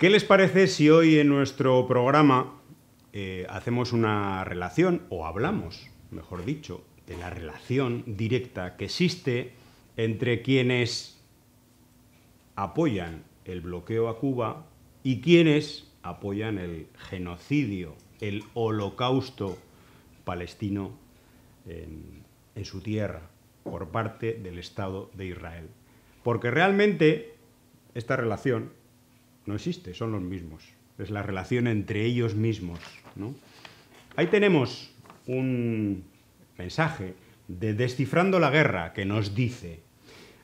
¿Qué les parece si hoy en nuestro programa eh, hacemos una relación, o hablamos, mejor dicho, de la relación directa que existe entre quienes apoyan el bloqueo a Cuba y quienes apoyan el genocidio, el holocausto palestino en, su tierra por parte del Estado de Israel. Porque realmente esta relación no existe, son los mismos. Es la relación entre ellos mismos. ¿no? Ahí tenemos un mensaje de Descifrando la Guerra que nos dice,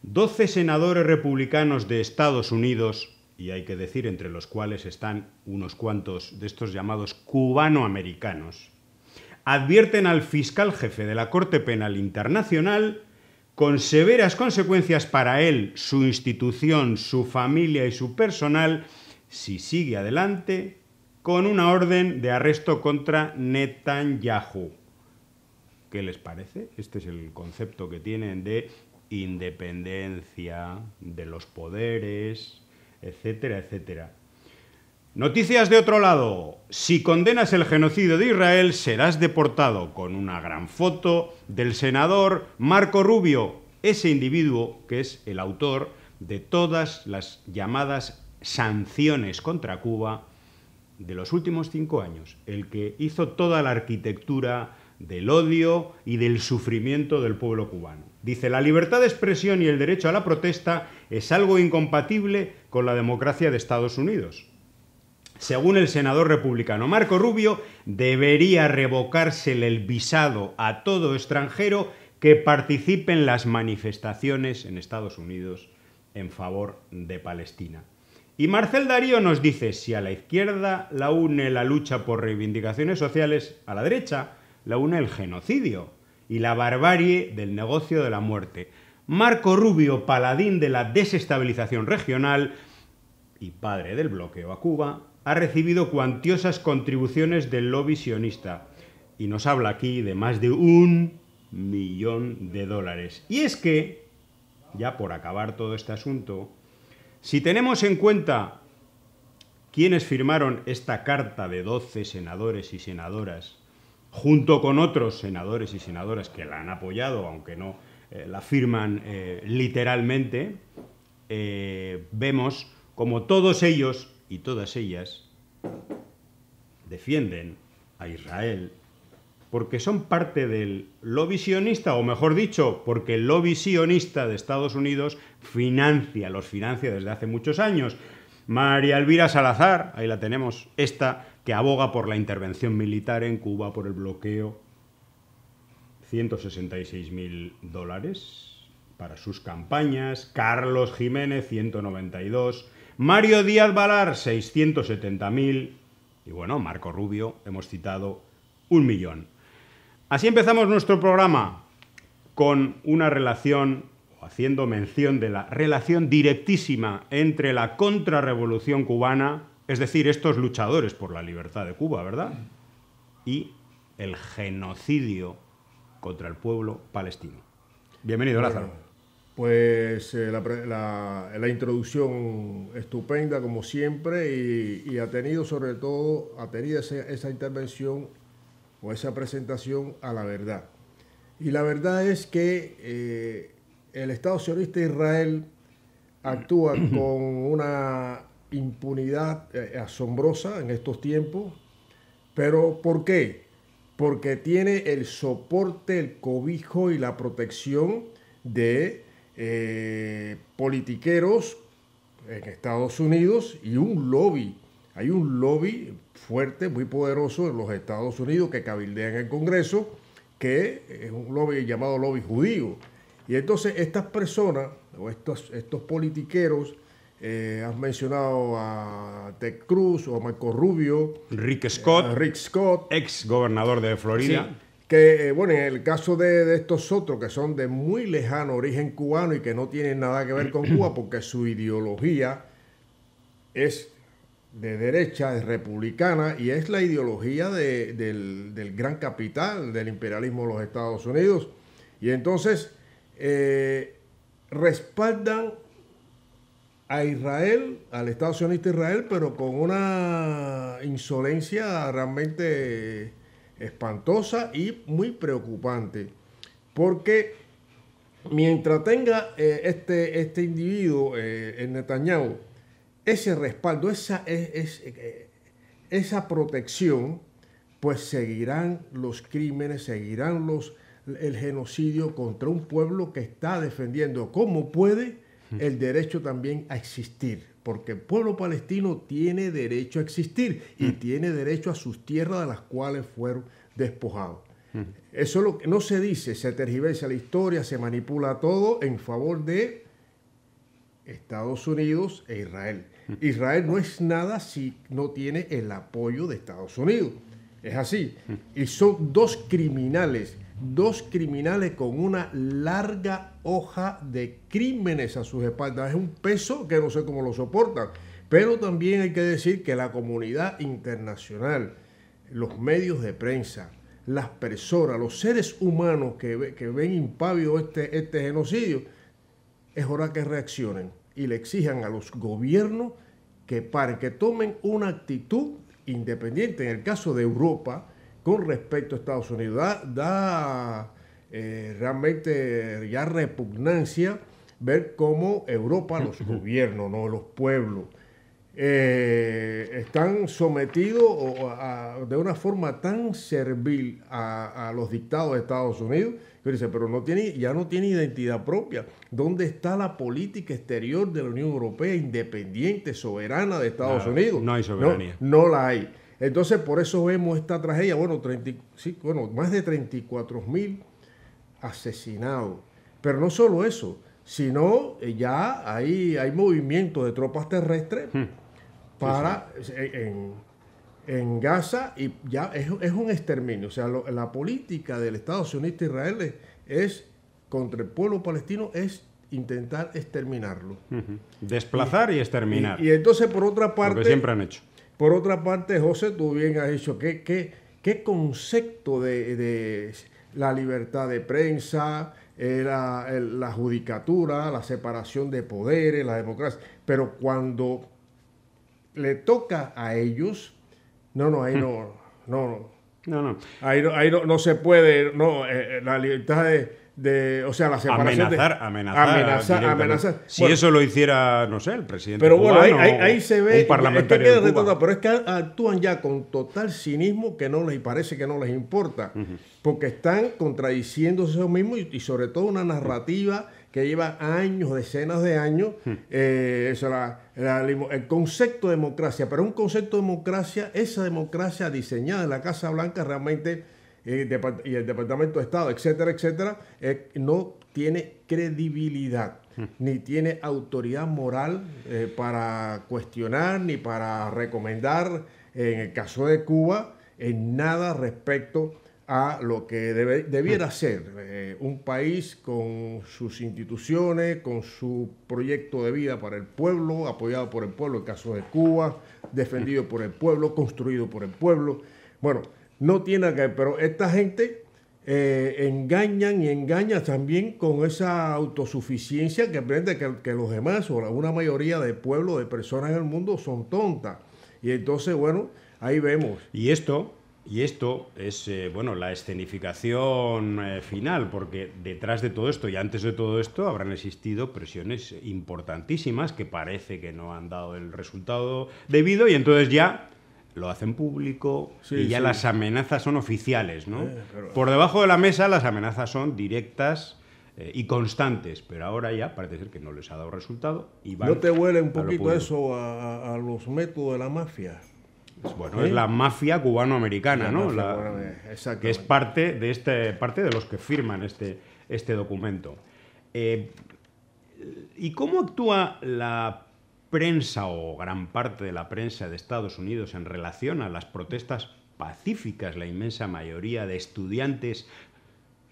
12 senadores republicanos de Estados Unidos, y hay que decir entre los cuales están unos cuantos de estos llamados cubanoamericanos, advierten al fiscal jefe de la Corte Penal Internacional con severas consecuencias para él, su institución, su familia y su personal, si sigue adelante con una orden de arresto contra Netanyahu. ¿Qué les parece? Este es el concepto que tienen de independencia, de los poderes, etcétera, etcétera. Noticias de otro lado. Si condenas el genocidio de Israel, serás deportado con una gran foto del senador Marco Rubio, ese individuo que es el autor de todas las llamadas sanciones contra Cuba de los últimos cinco años, el que hizo toda la arquitectura del odio y del sufrimiento del pueblo cubano. Dice, la libertad de expresión y el derecho a la protesta es algo incompatible con la democracia de Estados Unidos. Según el senador republicano Marco Rubio, debería revocársele el visado a todo extranjero que participe en las manifestaciones en Estados Unidos en favor de Palestina. Y Marcel Darío nos dice, si a la izquierda la une la lucha por reivindicaciones sociales, a la derecha la une el genocidio y la barbarie del negocio de la muerte. Marco Rubio, paladín de la desestabilización regional y padre del bloqueo a Cuba, ha recibido cuantiosas contribuciones del lobby sionista y nos habla aquí de más de un millón de dólares. Y es que, ya por acabar todo este asunto, si tenemos en cuenta quienes firmaron esta carta de 12 senadores y senadoras, junto con otros senadores y senadoras que la han apoyado, aunque no eh, la firman eh, literalmente, eh, vemos como todos ellos y todas ellas defienden a Israel porque son parte del lobby visionista o mejor dicho, porque el lobby sionista de Estados Unidos financia, los financia desde hace muchos años. María Elvira Salazar, ahí la tenemos, esta que aboga por la intervención militar en Cuba, por el bloqueo, 166 mil dólares para sus campañas. Carlos Jiménez, 192 Mario Díaz Valar, 670.000. Y bueno, Marco Rubio, hemos citado un millón. Así empezamos nuestro programa con una relación, o haciendo mención de la relación directísima entre la contrarrevolución cubana, es decir, estos luchadores por la libertad de Cuba, ¿verdad? Y el genocidio contra el pueblo palestino. Bienvenido, Lázaro pues eh, la, introducción estupenda como siempre y, ha tenido sobre todo, ha tenido esa intervención o esa presentación a la verdad. Y la verdad es que eh, el Estado sionista Israel actúa con una impunidad eh, asombrosa en estos tiempos, pero ¿por qué? Porque tiene el soporte, el cobijo y la protección de eh, politiqueros en Estados Unidos y un lobby. Hay un lobby fuerte, muy poderoso en los Estados Unidos que cabildea en el Congreso, que es un lobby llamado lobby judío. Y entonces estas personas, o estos, estos politiqueros, eh, han mencionado a Ted Cruz o a Marco Rubio. Rick Scott. Eh, Rick Scott. Ex gobernador de Florida. Que, eh, bueno, en el caso de, estos otros, que son de muy lejano origen cubano y que no tienen nada que ver con Cuba, porque su ideología es de derecha, es republicana, y es la ideología del, gran capital, del imperialismo de los Estados Unidos. Y entonces eh, respaldan a Israel, al Estado sionista Israel, pero con una insolencia realmente espantosa y muy preocupante, porque mientras tenga eh, este, este individuo, eh, en Netanyahu, ese respaldo, esa, eh, esa protección, pues seguirán los crímenes, seguirán los, el genocidio contra un pueblo que está defendiendo, como puede, el derecho también a existir porque el pueblo palestino tiene derecho a existir y mm. tiene derecho a sus tierras de las cuales fueron despojados. Mm. Eso no se dice, se tergiversa la historia, se manipula todo en favor de Estados Unidos e Israel. Mm. Israel no es nada si no tiene el apoyo de Estados Unidos. Es así. Y son dos criminales dos criminales con una larga hoja de crímenes a sus espaldas. Es un peso que no sé cómo lo soportan. Pero también hay que decir que la comunidad internacional, los medios de prensa, las personas, los seres humanos que, ven impávido este, este genocidio, es hora que reaccionen y le exijan a los gobiernos que paren, que tomen una actitud independiente. En el caso de Europa, con respecto a Estados Unidos. Da, eh, realmente ya repugnancia ver cómo Europa, los gobiernos, ¿no? los pueblos, eh, están sometidos de una forma tan servil a, los dictados de Estados Unidos, que dice, pero no tiene, ya no tiene identidad propia. ¿Dónde está la política exterior de la Unión Europea independiente, soberana de Estados Unidos? No hay soberanía. no la hay. Entonces, por eso vemos esta tragedia, bueno, más de 34.000 mil asesinados. Pero no solo eso, sino eh, ya hay, hay movimientos de tropas terrestres hmm. para eh, En, Gaza y ya es, un exterminio. O sea, la política del Estado sionista Israel es, contra el pueblo palestino es intentar exterminarlo. Desplazar y, exterminar. Y, y entonces, por otra parte... Lo que siempre han hecho por otra parte, José, tú bien has dicho, ¿qué, qué, concepto de, la libertad de prensa, eh, la, judicatura, la separación de poderes, la democracia? Pero cuando le toca a ellos, no, no, ahí no, no, no. No, Ahí, no, se puede, no, eh, eh, la libertad de o sea, la separación amenazar, amenazar, amenazar, Si eso lo hiciera, no sé, el presidente. Pero bueno, ahí, se ve, parlamentario pero es que actúan ya con total cinismo que no les parece que no les importa, porque están contradiciéndose ellos mismos y, sobre todo una narrativa que lleva años, decenas de años, eh, el concepto de democracia, pero un concepto de democracia, esa democracia diseñada en la Casa Blanca realmente y el Departamento de Estado, etcétera, etcétera, eh, no tiene credibilidad, hmm. ni tiene autoridad moral eh, para cuestionar, ni para recomendar, en el caso de Cuba, en nada respecto a lo que debiera hmm. ser eh, un país con sus instituciones, con su proyecto de vida para el pueblo, apoyado por el pueblo, en el caso de Cuba, defendido hmm. por el pueblo, construido por el pueblo. Bueno, no tiene que pero esta gente eh, engañan y engaña también con esa autosuficiencia que aprende que, los demás o una mayoría de pueblos, de personas en el mundo son tontas. Y entonces, bueno, ahí vemos. Y esto, y esto es, eh, bueno, la escenificación eh, final, porque detrás de todo esto y antes de todo esto habrán existido presiones importantísimas que parece que no han dado el resultado debido y entonces ya lo hacen público y ya las amenazas son oficiales, ¿no? Eh, Por debajo de la mesa las amenazas son directas eh, y constantes, pero ahora ya parece ser que no les ha dado resultado. Y ¿No te huele un poquito eso a, los métodos de la mafia? Bueno, es la mafia cubanoamericana, ¿no? Eh, que es parte de, este, parte de los que firman este, este documento. ¿Y cómo actúa la prensa o gran parte de la prensa de Estados Unidos en relación a las protestas pacíficas, la inmensa mayoría de estudiantes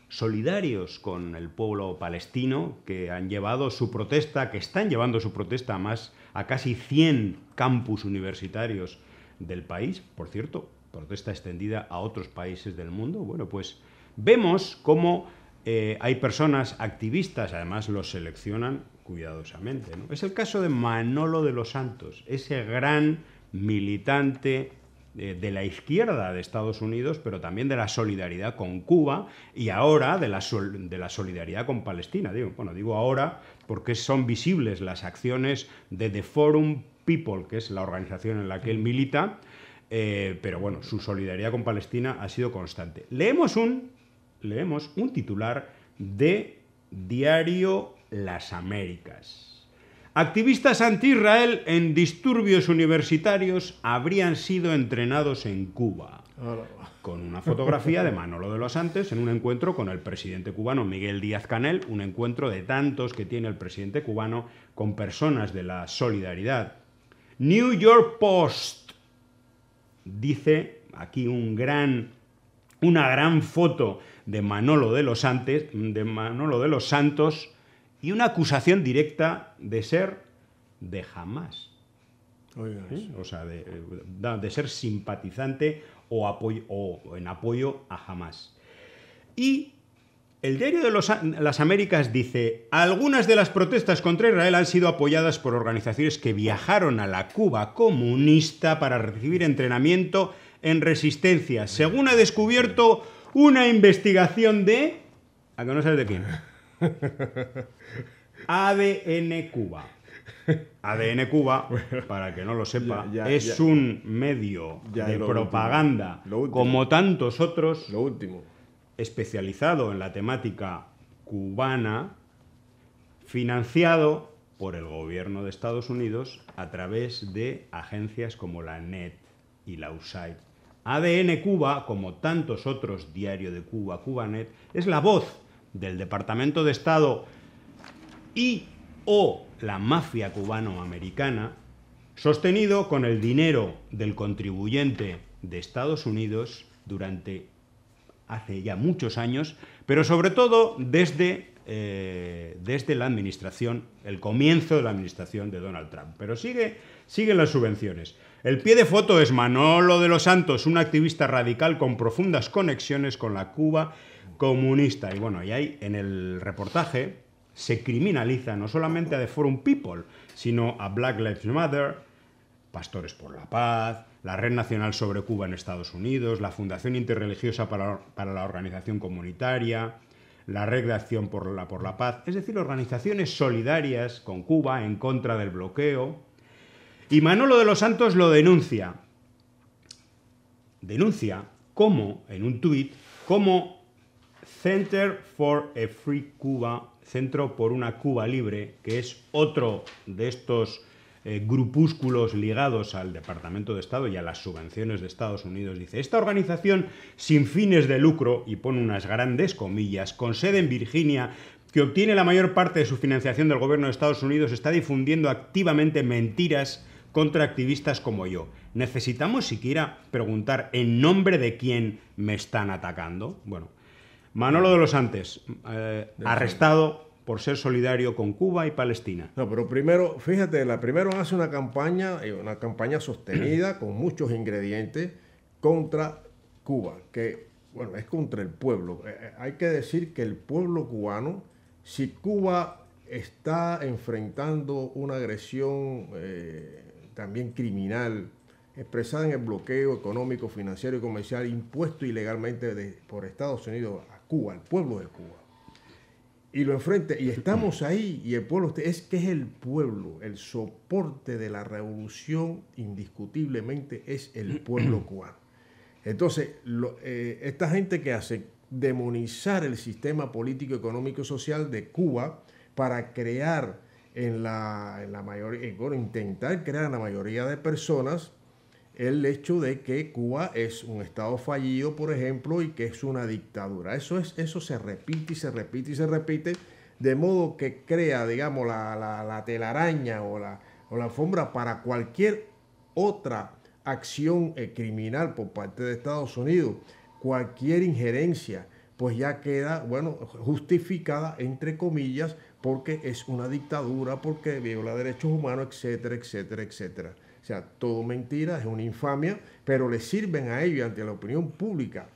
solidarios con el pueblo palestino que han llevado su protesta, que están llevando su protesta a más a casi 100 campus universitarios del país, por cierto, protesta extendida a otros países del mundo. Bueno, pues vemos cómo eh, hay personas activistas, además los seleccionan cuidadosamente. Es el caso de Manolo de los Santos, ese gran militante eh, de, la izquierda de Estados Unidos, pero también de la solidaridad con Cuba y ahora de la, de la solidaridad con Palestina. Digo, bueno, digo ahora porque son visibles las acciones de The Forum People, que es la organización en la que él milita, eh, pero bueno, su solidaridad con Palestina ha sido constante. Leemos un, leemos un titular de Diario las Américas. Activistas anti-Israel en disturbios universitarios habrían sido entrenados en Cuba, con una fotografía de Manolo de los Antes en un encuentro con el presidente cubano Miguel Díaz Canel, un encuentro de tantos que tiene el presidente cubano con personas de la solidaridad. New York Post dice aquí un gran, una gran foto de Manolo de los, Antes, de Manolo de los Santos y una acusación directa de ser de jamás. O sea, de, ser simpatizante o, en apoyo a jamás. Y el diario de las Américas dice, algunas de las protestas contra Israel han sido apoyadas por organizaciones que viajaron a la Cuba comunista para recibir entrenamiento en resistencia, según ha descubierto una investigación de... ¿A que no sabes de quién? ADN Cuba. ADN Cuba, para que no lo sepa, es un medio de propaganda, como tantos otros, lo último. especializado en la temática cubana, financiado por el gobierno de Estados Unidos a través de agencias como la NET y la USAID. ADN Cuba, como tantos otros, Diario de Cuba, CubaNet, es la voz del Departamento de Estado y o la mafia cubano-americana, sostenido con el dinero del contribuyente de Estados Unidos durante hace ya muchos años, pero sobre todo desde, eh, desde la administración, el comienzo de la administración de Donald Trump. Pero sigue, siguen las subvenciones. El pie de foto es Manolo de los Santos, un activista radical con profundas conexiones con la Cuba comunista. Y bueno, y ahí en el reportaje se criminaliza no solamente a The Forum People, sino a Black Lives Matter, Pastores por la Paz, la Red Nacional sobre Cuba en Estados Unidos, la Fundación Interreligiosa para, la Organización Comunitaria, la Red de Acción por la Paz, es decir, organizaciones solidarias con Cuba en contra del bloqueo, y Manolo de los Santos lo denuncia. Denuncia ...como, en un tuit, ...como... Center for a Free Cuba, Centro por una Cuba Libre, que es otro de estos eh, grupúsculos ligados al Departamento de Estado y a las subvenciones de Estados Unidos, dice, esta organización sin fines de lucro, y pone unas grandes comillas, con sede en Virginia, que obtiene la mayor parte de su financiación del gobierno de Estados Unidos, está difundiendo activamente mentiras contra activistas como yo. ¿Necesitamos siquiera preguntar en nombre de quién me están atacando? Bueno, Manolo de los Antes, eh, arrestado por ser solidario con Cuba y Palestina. No, pero primero, fíjate, la primero hace una campaña, eh, una campaña sostenida con muchos ingredientes contra Cuba, que bueno, es contra el pueblo. Eh, hay que decir que el pueblo cubano, si Cuba está enfrentando una agresión también criminal, expresada en el bloqueo económico, financiero y comercial impuesto ilegalmente por Estados Unidos a Cuba, al pueblo de Cuba. Y lo enfrenta, y estamos ahí, y el pueblo es que es el pueblo, el soporte de la revolución indiscutiblemente es el pueblo cubano. Entonces, eh, esta gente que hace demonizar el sistema político, económico y social de Cuba para crear en la, en mayoría, bueno, intentar crear en la mayoría de personas el hecho de que Cuba es un estado fallido, por ejemplo, y que es una dictadura. Eso, es, eso se repite y se repite y se repite, de modo que crea, digamos, la, telaraña o la, alfombra para cualquier otra acción eh, criminal por parte de Estados Unidos, cualquier injerencia, pues ya queda, bueno, justificada, entre comillas, porque es una dictadura, porque viola derechos humanos, etcétera, etcétera, etcétera. O sea, todo mentira, es una infamia, pero le sirven a ellos ante la opinión pública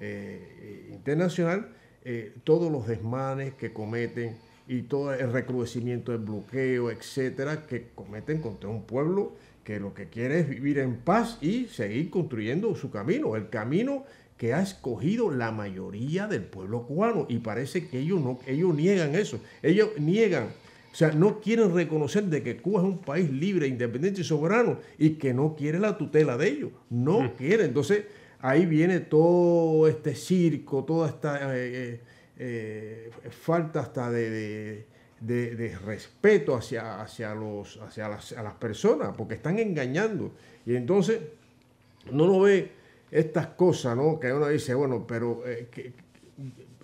eh, internacional eh, todos los desmanes que cometen y todo el recrudecimiento del bloqueo, etcétera, que cometen contra un pueblo que lo que quiere es vivir en paz y seguir construyendo su camino, el camino que ha escogido la mayoría del pueblo cubano. Y parece que ellos, no, ellos niegan eso. Ellos niegan, o sea, no quieren reconocer de que Cuba es un país libre, independiente y soberano y que no quiere la tutela de ellos. No mm. quiere. Entonces, ahí viene todo este circo, toda esta eh, eh, eh, falta hasta de, respeto hacia, hacia, los, hacia las, personas, porque están engañando. Y entonces no lo ve estas cosas, ¿no? Que uno dice, bueno, pero eh,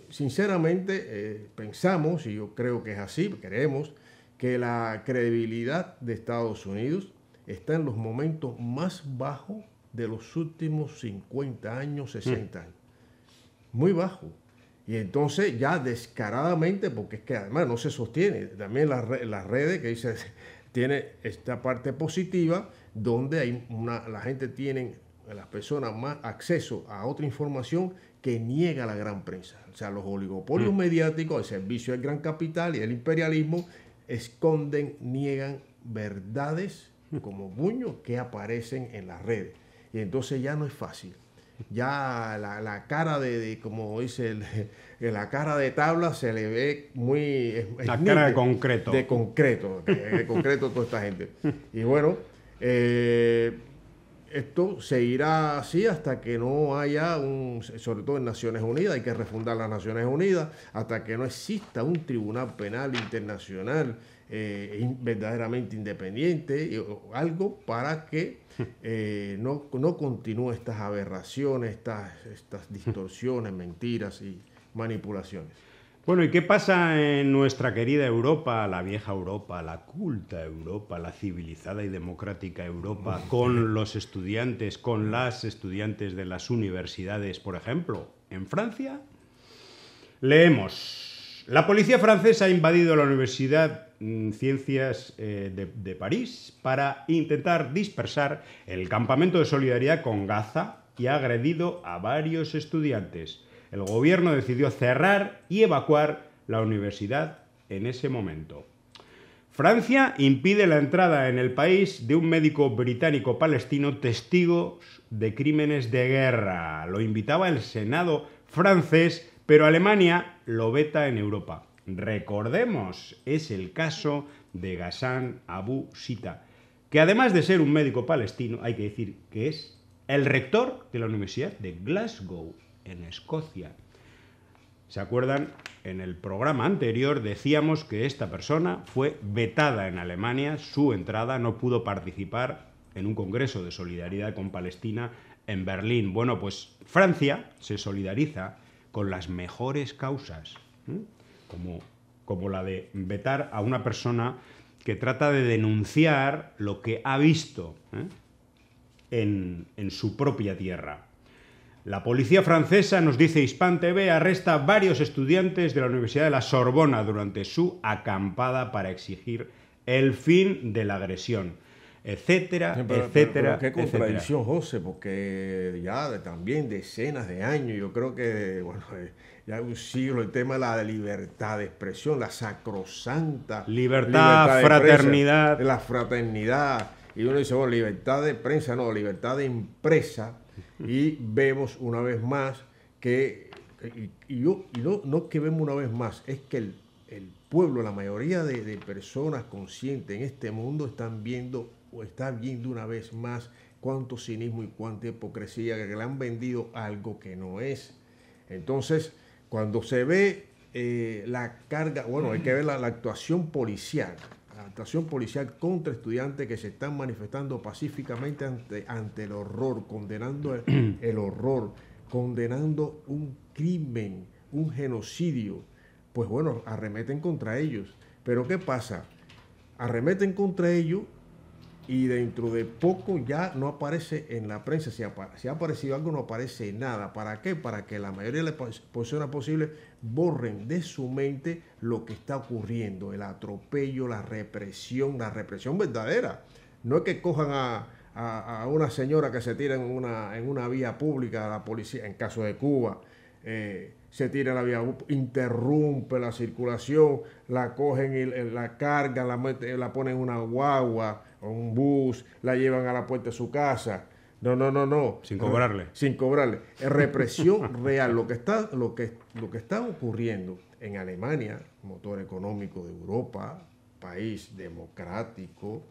sinceramente eh, pensamos, y yo creo que es así, creemos, que la credibilidad de Estados Unidos está en los momentos más bajos de los últimos 50 años, 60 mm. años. Muy bajo. Y entonces ya descaradamente, porque es que además no se sostiene, también las, redes que dice, tiene esta parte positiva donde hay la gente tiene las personas más acceso a otra información que niega la gran prensa. O sea, los oligopolios mm. mediáticos, el servicio del gran capital y el imperialismo esconden, niegan verdades mm. como buños que aparecen en las redes. Y entonces ya no es fácil. Ya la, cara de, como dice, la cara de tabla se le ve muy... la cara de concreto. De concreto, de, de concreto toda esta gente. Y bueno, eh, esto seguirá así hasta que no haya un, sobre todo en Naciones Unidas, hay que refundar las Naciones Unidas, hasta que no exista un tribunal penal internacional eh, verdaderamente independiente, algo para que eh, no, no continúe estas aberraciones, estas, estas distorsiones, mentiras y manipulaciones. Bueno, ¿y qué pasa en nuestra querida Europa, la vieja Europa, la culta Europa, la civilizada y democrática Europa, con los estudiantes, con las estudiantes de las universidades, por ejemplo, en Francia? Leemos. La policía francesa ha invadido la Universidad mm, Ciencias eh, de, de París para intentar dispersar el campamento de solidaridad con Gaza y ha agredido a varios estudiantes el gobierno decidió cerrar y evacuar la universidad en ese momento. Francia impide la entrada en el país de un médico británico palestino testigo de crímenes de guerra. Lo invitaba el Senado francés, pero Alemania lo veta en Europa. Recordemos, es el caso de Ghassan Abu Sita, que además de ser un médico palestino, hay que decir que es el rector de la Universidad de Glasgow, en Escocia. ¿Se acuerdan? En el programa anterior decíamos que esta persona fue vetada en Alemania, su entrada no pudo participar en un congreso de solidaridad con Palestina en Berlín. Bueno, pues Francia se solidariza con las mejores causas, como, como la de vetar a una persona que trata de denunciar lo que ha visto ¿eh? en, su propia tierra. La policía francesa, nos dice Hispan TV, arresta varios estudiantes de la Universidad de la Sorbona durante su acampada para exigir el fin de la agresión, etcétera, etcétera. qué contradicción, José, porque ya también decenas de años, yo creo que, bueno, eh, ya un siglo, el tema de la libertad de expresión, la sacrosanta. Libertad, libertad de fraternidad. la fraternidad. Y uno dice, bueno, libertad de prensa, no, libertad de empresa y vemos una vez más que, y, no, no, que vemos una vez más, es que el, pueblo, la mayoría de, personas conscientes en este mundo están viendo o está viendo una vez más cuánto cinismo y cuánta hipocresía que le han vendido algo que no es. Entonces, cuando se ve eh, la carga, bueno, hay que ver la actuación policial actuación policial contra estudiantes que se están manifestando pacíficamente ante, ante el horror, condenando el horror, condenando un crimen, un genocidio, pues bueno, arremeten contra ellos. Pero ¿qué pasa? Arremeten contra ellos y dentro de poco ya no aparece en la prensa. Si, ha aparecido algo, no aparece nada. ¿Para qué? Para que la mayoría de las personas posibles borren de su mente lo que está ocurriendo, el atropello, la represión, la represión verdadera. No es que cojan a, una señora que se tira en una, en una vía pública, a la policía, en caso de Cuba. Eh, se tira la vía, interrumpe la circulación, la cogen, y eh, la cargan, la, la ponen en una guagua, un bus, la llevan a la puerta de su casa. No, no, no, no. Sin cobrarle. Eh, sin cobrarle. Represión real. Lo que, está, lo, que, lo que está ocurriendo en Alemania, motor económico de Europa, país democrático,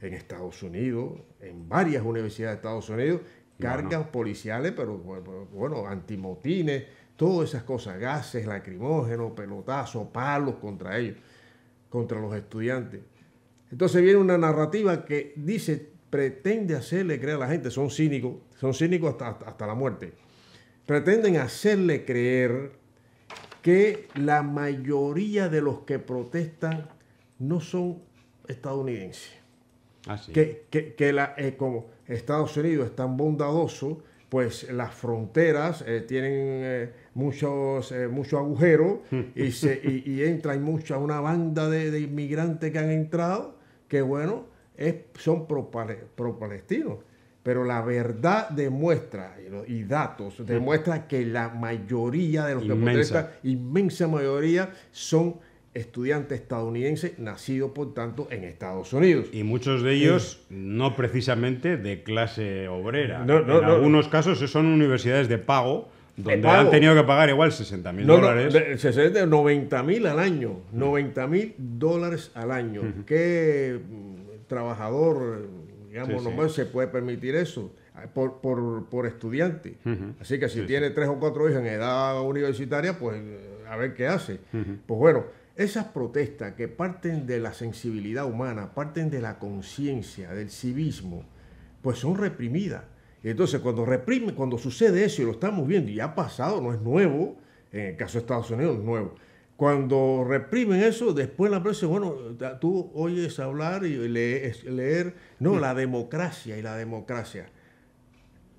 en Estados Unidos, en varias universidades de Estados Unidos, cargas policiales, pero bueno, antimotines, todas esas cosas, gases lacrimógenos, pelotazos, palos contra ellos, contra los estudiantes. Entonces viene una narrativa que dice, pretende hacerle creer a la gente, son cínicos, son cínicos hasta, la muerte, pretenden hacerle creer que la mayoría de los que protestan no son estadounidenses. Ah, que, la, eh, como Estados Unidos es tan bondadoso, pues las fronteras eh, tienen eh, muchos, mucho hmm. y, entra mucha, una banda de, de inmigrantes que han entrado que bueno, es, son pro-palestinos. pero la verdad demuestra, y, datos, demuestra que la mayoría de los que protestan, inmensa mayoría, son estudiantes estadounidenses nacidos, por tanto, en Estados Unidos. Y muchos de ellos eh. no precisamente de clase obrera. en algunos casos son universidades de pago donde han tenido que pagar igual 60 mil dólares. No, 60, 90 mil al año. 90 mil dólares al año. ¿Qué mm, trabajador, digamos, normal se puede permitir eso? Ah, por, estudiante. Así que si tiene tres o cuatro hijos en edad universitaria, pues eh, a ver qué hace. Pues bueno, esas protestas que parten de la sensibilidad humana, parten de la conciencia, del civismo, pues son reprimidas entonces, cuando reprime, cuando sucede eso, y lo estamos viendo, y ha pasado, no es nuevo, en el caso de Estados Unidos es nuevo. Cuando reprimen eso, después la prensa, bueno, tú oyes hablar y leer, no, la democracia y la democracia.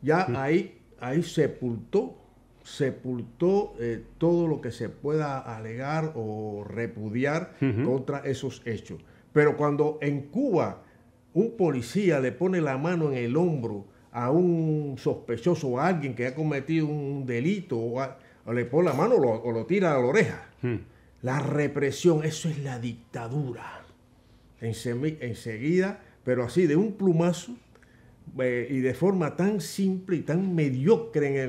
Ya ahí, ahí sepultó, sepultó eh, todo lo que se pueda alegar o repudiar contra esos hechos. Pero cuando en Cuba un policía le pone la mano en el hombro a un sospechoso o a alguien que ha cometido un delito o, le pone la mano o lo, tira a la oreja. Hmm. La represión, eso es la dictadura. enseguida, pero así de un plumazo eh, y de forma tan simple y tan mediocre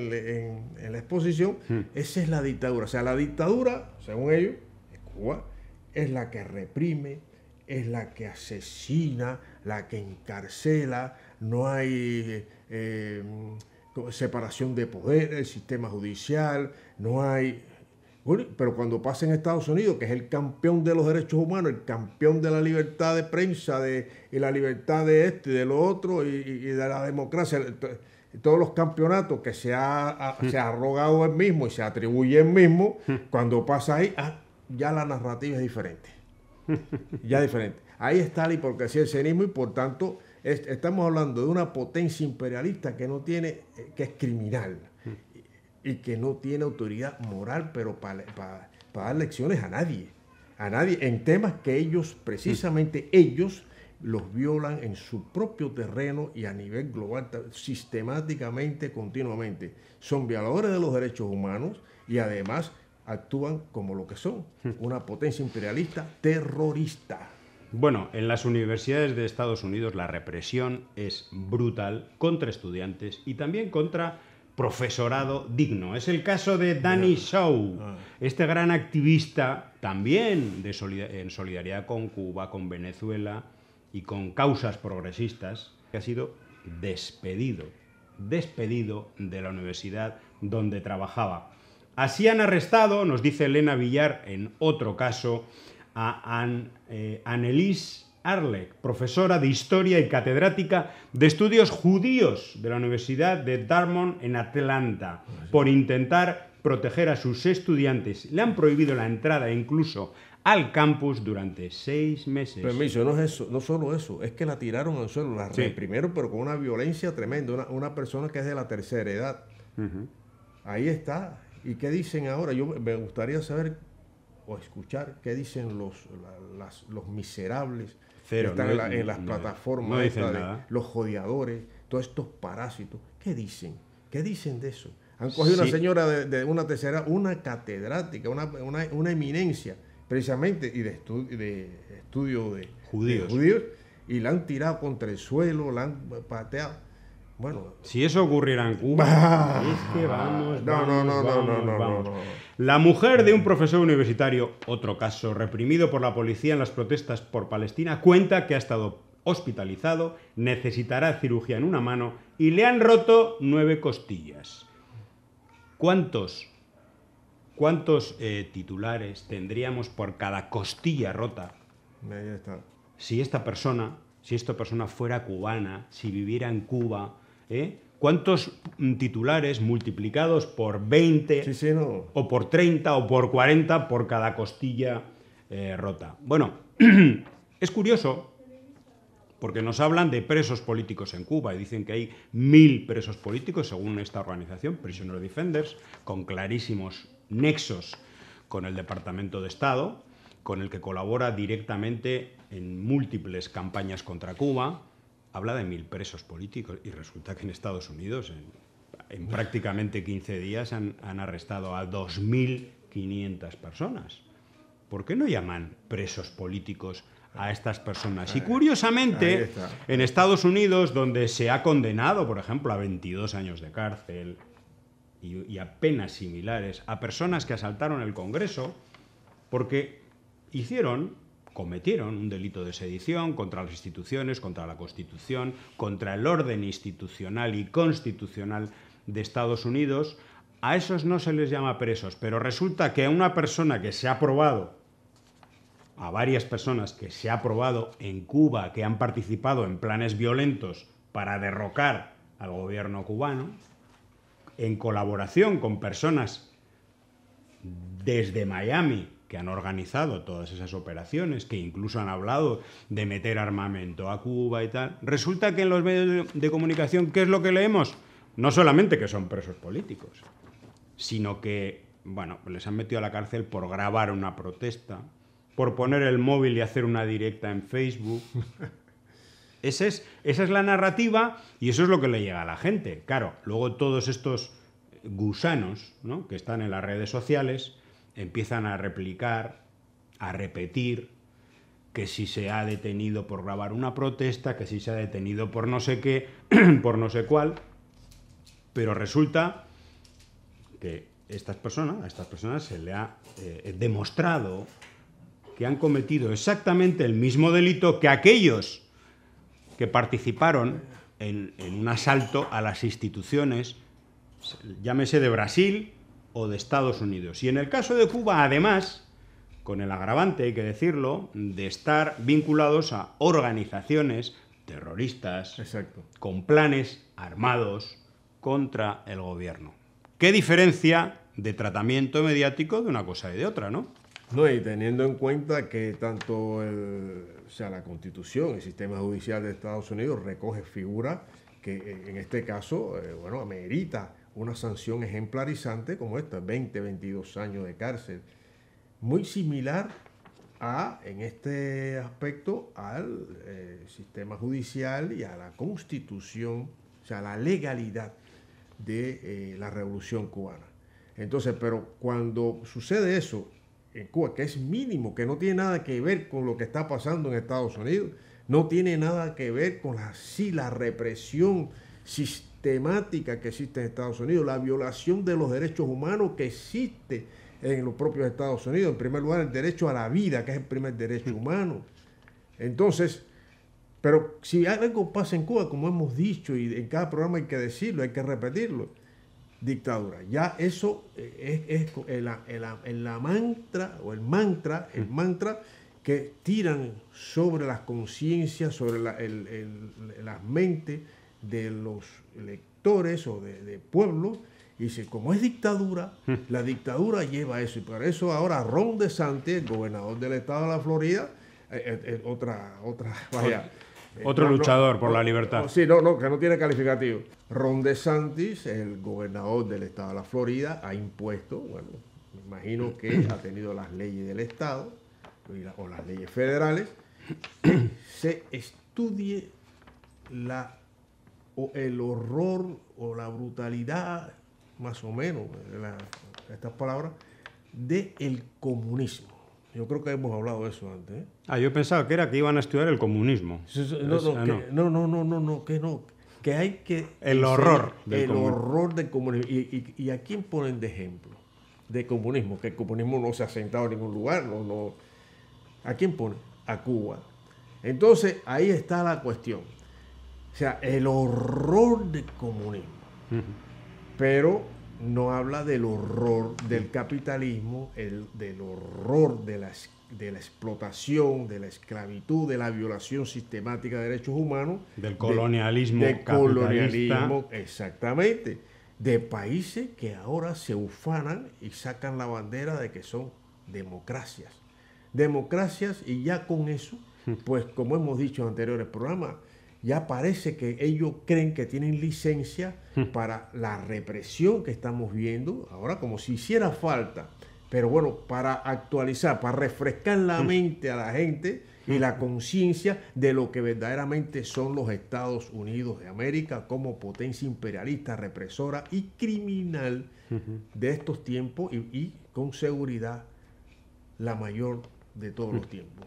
en, la exposición, hmm. esa es la dictadura. O sea, la dictadura, según ellos, Cuba, es la que reprime, es la que asesina, la que encarcela, no hay eh, Em, separación de poderes, sistema judicial, no hay... Pero cuando pasa en Estados Unidos, que es el campeón de los derechos humanos, el campeón de la libertad de prensa, de y la libertad de este, de lo otro, y, de la democracia, todos los campeonatos que se ha, arrogado hmm. él mismo y se atribuye él mismo, hmm. cuando pasa ahí, ah, ya la narrativa es diferente. ya diferente. Ahí está la hipocresía del cinismo y por tanto estamos hablando de una potencia imperialista que no tiene, eh, que es criminal y, que no tiene autoridad moral, pero para dar lecciones a nadie, a nadie, en temas que ellos, precisamente ellos, los violan en su propio terreno y a nivel global, sistemáticamente, continuamente. Son violadores de los derechos humanos y además actúan como lo que son, una potencia imperialista terrorista. Bueno, en las universidades de Estados Unidos la represión es brutal contra estudiantes y también contra profesorado digno. Es el caso de Danny Shaw, ah. este gran activista también en solidaridad con Cuba, con Venezuela y con causas progresistas, que ha sido despedido, despedido de la universidad donde trabajaba. Así han arrestado, nos dice Elena Villar en otro caso, a An, eh, profesora de historia y catedrática de estudios judíos de la Universidad de Dartmouth en Atlanta, por intentar proteger a sus estudiantes. Le han prohibido la entrada incluso al campus durante seis meses. Permiso, no eso, no solo eso, es que la tiraron al suelo, la sí. primero, pero con una violencia tremenda, una, persona que es de la tercera edad. Ahí está. ¿Y qué dicen ahora? Yo me gustaría saber o escuchar qué dicen los, los miserables que están en, las plataformas, los jodiadores, todos estos parásitos. ¿Qué dicen? ¿Qué dicen de eso? Han cogido una señora de, una tercera, una catedrática, una, eminencia, precisamente, y de, estudio de judíos, y la han tirado contra el suelo, la han pateado. Bueno. Si eso ocurriera en Cuba, es que ah, vamos, no, no, no, no, no, La mujer de un profesor universitario, otro caso reprimido por la policía en las protestas por Palestina, cuenta que ha estado hospitalizado, necesitará cirugía en una mano y le han roto nueve costillas. ¿Cuántos, eh, titulares tendríamos por cada costilla rota? Si esta persona, si esta persona fuera cubana, si viviera en Cuba, ¿Eh? ¿Cuántos titulares multiplicados por 20 o por 30 o por 40 por cada costilla eh, rota? Bueno, es curioso porque nos hablan de presos políticos en Cuba y dicen que hay mil presos políticos, según esta organización, Prisoner Defenders, con clarísimos nexos con el Departamento de Estado, con el que colabora directamente en múltiples campañas contra Cuba, habla de mil presos políticos y resulta que en Estados Unidos en, prácticamente 15 días han, arrestado a 2.500 personas. ¿Por qué no llaman presos políticos a estas personas? Y curiosamente, en Estados Unidos, donde se ha condenado, por ejemplo, a 22 años de cárcel y, y a penas similares a personas que asaltaron el Congreso, porque hicieron cometieron un delito de sedición contra las instituciones, contra la Constitución, contra el orden institucional y constitucional de Estados Unidos. A esos no se les llama presos, pero resulta que a una persona que se ha probado, a varias personas que se ha probado en Cuba que han participado en planes violentos para derrocar al gobierno cubano, en colaboración con personas desde Miami que han organizado todas esas operaciones, que incluso han hablado de meter armamento a Cuba y tal, resulta que en los medios de comunicación, ¿qué es lo que leemos? No solamente que son presos políticos, sino que, bueno, les han metido a la cárcel por grabar una protesta, por poner el móvil y hacer una directa en Facebook. esa es la narrativa y eso es lo que le llega a la gente. Claro, luego todos estos gusanos que están en las redes sociales, empiezan a replicar, a repetir, que si se ha detenido por grabar una protesta, que si se ha detenido por no sé qué, por no sé cuál, pero resulta que estas personas, a estas personas se le ha eh, demostrado que han cometido exactamente el mismo delito que aquellos que participaron en un asalto a las instituciones, llámese de Brasil, o de Estados Unidos. Y en el caso de Cuba, además, con el agravante, hay que decirlo, de estar vinculados a organizaciones terroristas con planes armados contra el gobierno. ¿Qué diferencia de tratamiento mediático de una cosa y de otra, no? No, y teniendo en cuenta que tanto sea, la Constitución, el sistema judicial de Estados Unidos recoge figuras que eh, en este caso, eh, bueno, amerita una sanción ejemplarizante como esta, 20, 22 años de cárcel. Muy similar a, en este aspecto, al eh, sistema judicial y a la constitución, o sea, la legalidad de eh, la revolución cubana. Entonces, pero cuando sucede eso en Cuba, que es mínimo, que no tiene nada que ver con lo que está pasando en Estados Unidos, no tiene nada que ver con la, la represión sistémica, temática que existe en Estados Unidos, la violación de los derechos humanos que existe en los propios Estados Unidos. En primer lugar, el derecho a la vida, que es el primer derecho humano. Entonces, pero si algo pasa en Cuba, como hemos dicho, y en cada programa hay que decirlo, hay que repetirlo, dictadura. Ya eso eh, es, la, mantra, o el mantra, el mantra que tiran sobre las conciencias, sobre la, las mentes de los electores o de, pueblos y si como es dictadura, la dictadura lleva eso. Y por eso ahora Ron DeSantis, gobernador del estado de la Florida, eh, eh, eh, otra, otra, vaya. Otro luchador por la libertad. Sí, no, no, que no tiene calificativo. Ron DeSantis, el gobernador del estado de la Florida, ha impuesto, bueno, me imagino que ha tenido las leyes del estado o las leyes federales, se estudie la o el horror o la brutalidad, más o menos, la, estas palabras, del el comunismo. Yo creo que hemos hablado de eso antes. ¿eh? Ah, yo pensaba que era que iban a estudiar el comunismo. Ah, no, no, no. no, no, que no. Que hay que... El horror. Del el horror del comunismo. Y, a quién ponen de ejemplo? De comunismo, que el comunismo no se ha sentado en ningún lugar. No, no. ¿A quién ponen? A Cuba. Entonces, ahí está la cuestión. O sea, el horror del comunismo. Pero no habla del horror del capitalismo, el, del horror de la, de la explotación, de la esclavitud, de la violación sistemática de derechos humanos. Del colonialismo. Del de colonialismo, exactamente. De países que ahora se ufanan y sacan la bandera de que son democracias. Democracias y ya con eso, pues como hemos dicho en anteriores programas, ya parece que ellos creen que tienen licencia hmm. para la represión que estamos viendo ahora, como si hiciera falta. Pero bueno, para actualizar, para refrescar la hmm. mente a la gente y la hmm. conciencia de lo que verdaderamente son los Estados Unidos de América como potencia imperialista, represora y criminal de estos tiempos y, con seguridad la mayor de todos los tiempos.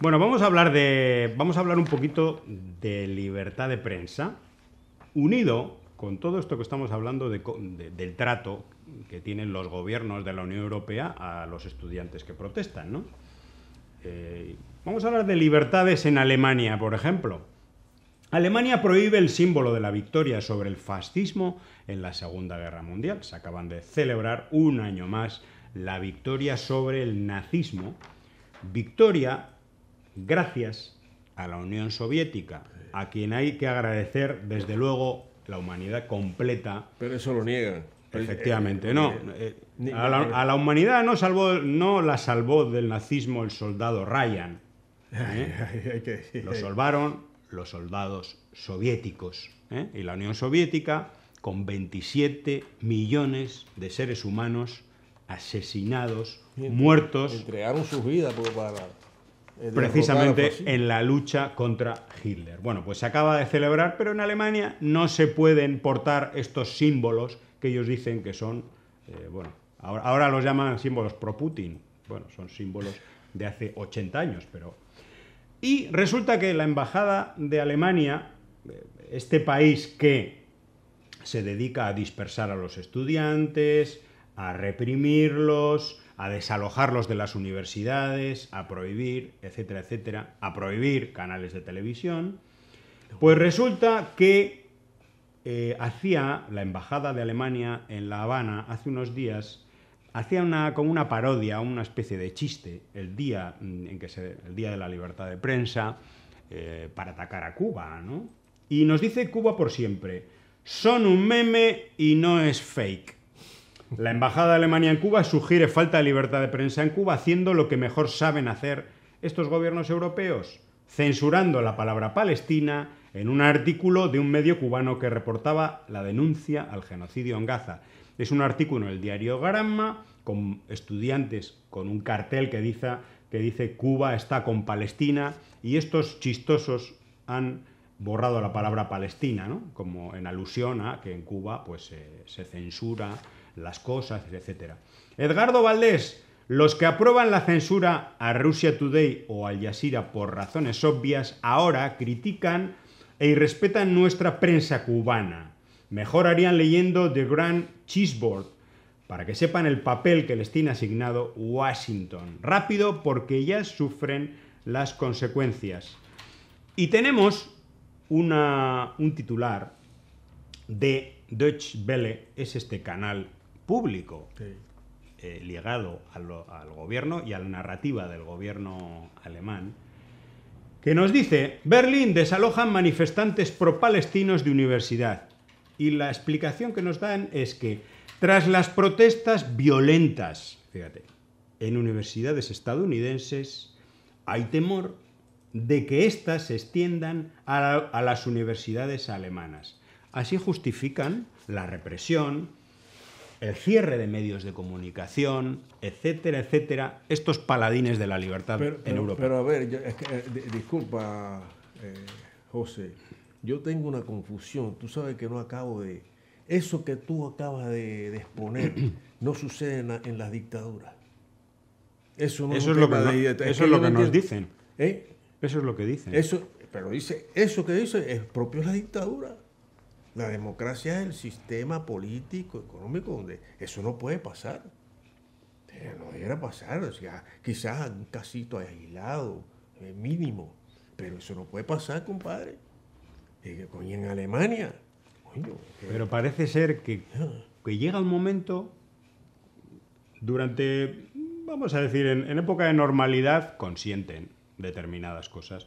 Bueno, vamos a hablar de. Vamos a hablar un poquito de libertad de prensa. Unido con todo esto que estamos hablando del trato que tienen los gobiernos de la Unión Europea a los estudiantes que protestan, eh, vamos a hablar de libertades en Alemania, por ejemplo. Alemania prohíbe el símbolo de la victoria sobre el fascismo en la Segunda Guerra Mundial. Se acaban de celebrar un año más la victoria sobre el nazismo. Victoria gracias a la Unión Soviética, a quien hay que agradecer, desde luego, la humanidad completa. Pero eso lo niegan. Efectivamente, eh, no. Eh, eh, a la, humanidad no, salvó, no la salvó del nazismo el soldado Ryan. Lo salvaron los soldados soviéticos. Y la Unión Soviética, con 27 millones de seres humanos asesinados, muertos. Entregaron sus vidas para, eh, precisamente en la lucha contra Hitler. Bueno, pues se acaba de celebrar, pero en Alemania no se pueden portar estos símbolos que ellos dicen que son, eh, bueno, ahora, ahora, los llaman símbolos pro-Putin, bueno, son símbolos de hace 80 años, pero... Y resulta que la Embajada de Alemania, eh, este país que se dedica a dispersar a los estudiantes, a reprimirlos, a desalojarlos de las universidades, a prohibir, etcétera, etcétera, a prohibir canales de televisión. Pues resulta que eh, hacía la Embajada de Alemania en La Habana hace unos días, hacía una, como una parodia, una especie de chiste, el día, mm, en que se, el día de la libertad de prensa, eh, para atacar a Cuba, ¿no? Y nos dice Cuba por siempre, son un meme y no es fake. La embajada de Alemania en Cuba sugiere falta de libertad de prensa en Cuba, haciendo lo que mejor saben hacer estos gobiernos europeos, censurando la palabra Palestina en un artículo de un medio cubano que reportaba la denuncia al genocidio en Gaza. Es un artículo en el diario Gramma con estudiantes con un cartel que dice, que dice Cuba está con Palestina y estos chistosos han borrado la palabra Palestina, como en alusión a que en Cuba pues, eh, se censura las cosas, etc. Edgardo Valdés, los que aprueban la censura a Russia Today o Al Yasira por razones obvias, ahora critican e irrespetan nuestra prensa cubana. Mejor harían leyendo The Grand Cheeseboard para que sepan el papel que les tiene asignado Washington. Rápido porque ya sufren las consecuencias. Y tenemos un titular de Deutsche Welle, es este canal público eh, ligado al, gobierno y a la narrativa del gobierno alemán, que nos dice, Berlín desalojan manifestantes pro-palestinos de universidad. Y la explicación que nos dan es que tras las protestas violentas, fíjate, en universidades estadounidenses hay temor de que éstas se extiendan a las universidades alemanas. Así justifican la represión, el cierre de medios de comunicación, etcétera, etcétera, estos paladines de la libertad en Europa. Pero a ver, yo, eh, disculpa, eh, José, yo tengo una confusión, tú sabes que no acabo de... Eso que tú acabas de, exponer no sucede en, las dictaduras. Eso, no es, lo que, eso es lo que nos dicen. Eso es lo que dicen. Eso, pero dice, eso que dice es propio de la dictadura. La democracia es el sistema político, económico, donde eso no puede pasar. No debería pasar, quizás un casito aislado, eh, mínimo, pero eso no puede pasar, compadre. Y eh, en Alemania. Eh. pero parece ser que, ah. que llega un momento durante, vamos a decir, en, época de normalidad consienten determinadas cosas.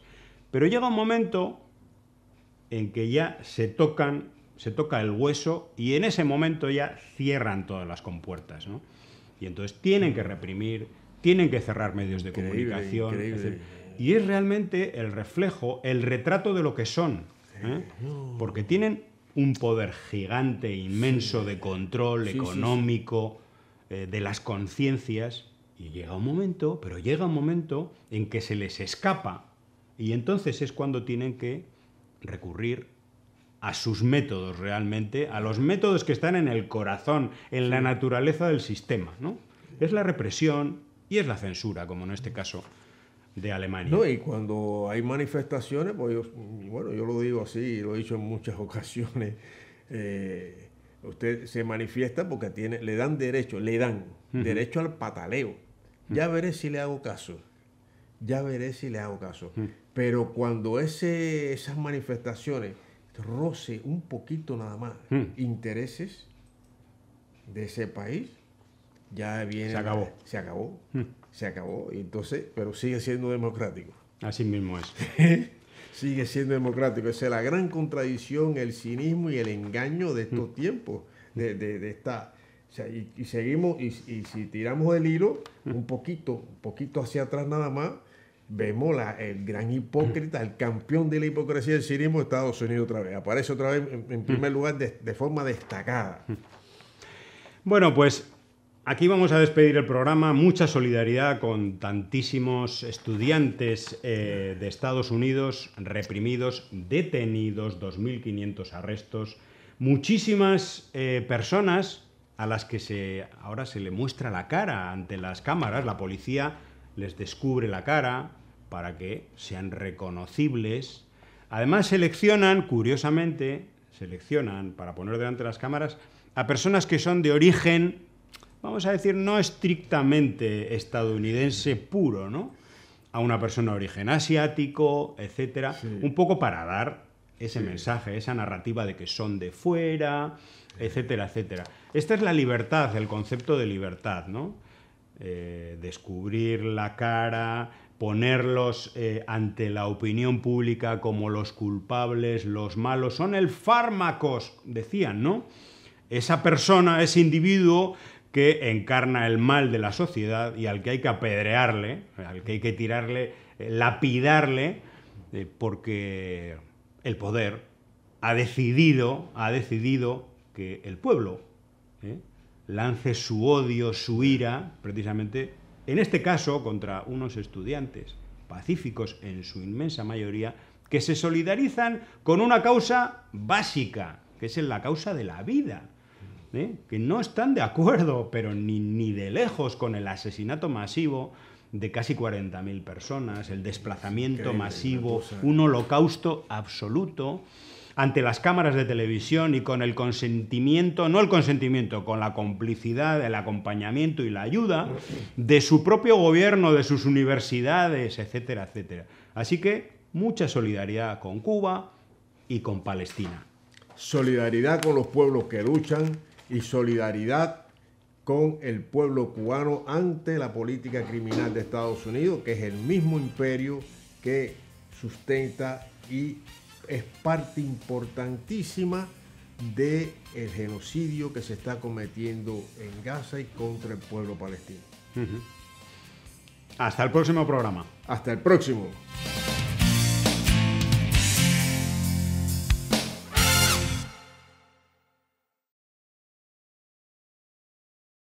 Pero llega un momento en que ya se tocan se toca el hueso y en ese momento ya cierran todas las compuertas. ¿no? Y entonces tienen que reprimir, tienen que cerrar medios de comunicación. y es realmente el reflejo, el retrato de lo que son. ¿eh? Porque tienen un poder gigante, inmenso de control económico, eh, de las conciencias. Y llega un momento, pero llega un momento en que se les escapa. Y entonces es cuando tienen que recurrir a sus métodos realmente, a los métodos que están en el corazón, en la naturaleza del sistema. ¿no? Es la represión y es la censura, como en este caso de Alemania. y cuando hay manifestaciones, pues bueno, yo lo digo así, lo he dicho en muchas ocasiones, eh, usted se manifiesta porque tiene, le dan derecho, le dan derecho al pataleo. Ya veré si le hago caso, ya veré si le hago caso. Pero cuando esas manifestaciones roce un poquito nada más mm. intereses de ese país, ya viene. Se acabó. se acabó. Mm. Se acabó. Entonces, pero sigue siendo democrático. Así mismo es. sigue siendo democrático. Esa es la gran contradicción, el cinismo y el engaño de estos mm. tiempos, de, esta. y, seguimos, y, si tiramos el hilo, un poquito, un poquito hacia atrás nada más, vemos el gran hipócrita, el campeón de la hipocresía del cinismo Estados Unidos otra vez. Aparece otra vez en, primer mm. lugar de, forma destacada. Mm. Bueno, pues aquí vamos a despedir el programa. Mucha solidaridad con tantísimos estudiantes eh, de Estados Unidos reprimidos, detenidos, 2.500 arrestos, muchísimas eh, personas a las que se, ahora se le muestra la cara ante las cámaras, la policía les descubre la cara para que sean reconocibles. Además seleccionan, curiosamente, seleccionan para poner delante de las cámaras a personas que son de origen, vamos a decir, no estrictamente estadounidense puro, ¿no? A una persona de origen asiático, etcétera, un poco para dar ese mensaje, esa narrativa de que son de fuera, etcétera, etcétera. Esta es la libertad, el concepto de libertad, ¿no? Eh, descubrir la cara, ponerlos eh, ante la opinión pública como los culpables, los malos, son el fármacos, decían, ¿no? Esa persona, ese individuo que encarna el mal de la sociedad y al que hay que apedrearle, al que hay que tirarle, eh, lapidarle, porque el poder ha decidido, ha decidido que el pueblo lance su odio, su ira, precisamente, en este caso, contra unos estudiantes pacíficos en su inmensa mayoría, que se solidarizan con una causa básica, que es la causa de la vida, ¿eh? que no están de acuerdo, pero ni, ni de lejos, con el asesinato masivo de casi 40.000 personas, el desplazamiento masivo, un holocausto absoluto ante las cámaras de televisión y con el consentimiento, no el consentimiento, con la complicidad, el acompañamiento y la ayuda de su propio gobierno, de sus universidades, etcétera, etcétera. Así que mucha solidaridad con Cuba y con Palestina. Solidaridad con los pueblos que luchan y solidaridad con el pueblo cubano ante la política criminal de Estados Unidos, que es el mismo imperio que sustenta y es parte importantísima de el genocidio que se está cometiendo en Gaza y contra el pueblo palestino. Hasta el próximo programa. Hasta el próximo.